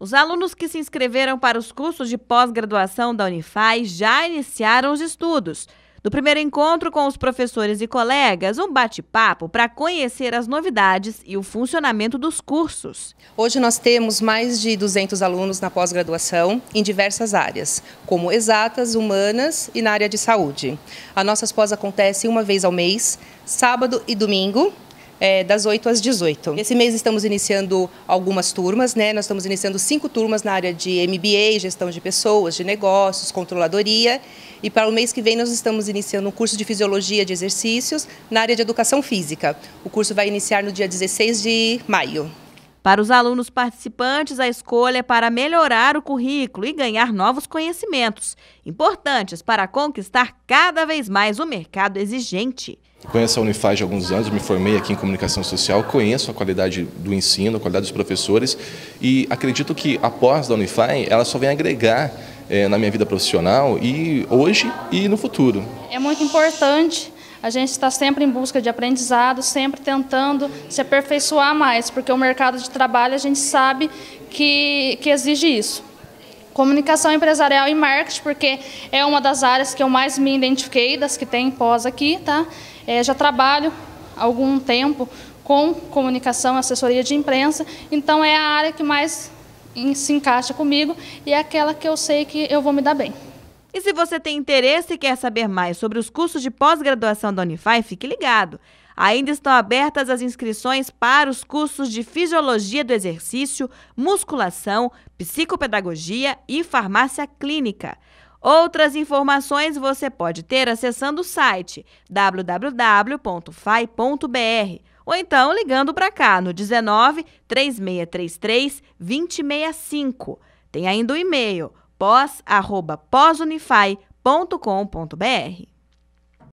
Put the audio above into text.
Os alunos que se inscreveram para os cursos de pós-graduação da Unifai já iniciaram os estudos. No primeiro encontro com os professores e colegas, um bate-papo para conhecer as novidades e o funcionamento dos cursos. Hoje nós temos mais de 200 alunos na pós-graduação em diversas áreas, como exatas, humanas e na área de saúde. A nossas pós acontece uma vez ao mês, sábado e domingo, é, das 8 às 18. Esse mês estamos iniciando algumas turmas, né? Nós estamos iniciando cinco turmas na área de MBA, gestão de pessoas, de negócios, controladoria. E para o mês que vem nós estamos iniciando um curso de fisiologia de exercícios na área de educação física. O curso vai iniciar no dia 16 de maio. Para os alunos participantes, a escolha é para melhorar o currículo e ganhar novos conhecimentos, importantes para conquistar cada vez mais o mercado exigente. Conheço a Unifaz há alguns anos, me formei aqui em comunicação social, conheço a qualidade do ensino, a qualidade dos professores e acredito que após a pós Unifaz ela só vem agregar é, na minha vida profissional e hoje e no futuro. É muito importante a gente está sempre em busca de aprendizado, sempre tentando se aperfeiçoar mais, porque o mercado de trabalho a gente sabe que, que exige isso. Comunicação empresarial e marketing, porque é uma das áreas que eu mais me identifiquei, das que tem pós aqui, tá? É, já trabalho há algum tempo com comunicação, assessoria de imprensa, então é a área que mais se encaixa comigo e é aquela que eu sei que eu vou me dar bem. E se você tem interesse e quer saber mais sobre os cursos de pós-graduação da Unify, fique ligado. Ainda estão abertas as inscrições para os cursos de Fisiologia do Exercício, Musculação, Psicopedagogia e Farmácia Clínica. Outras informações você pode ter acessando o site www.fai.br ou então ligando para cá no 19 3633 2065. Tem ainda o e-mail pós@posunify.com.br.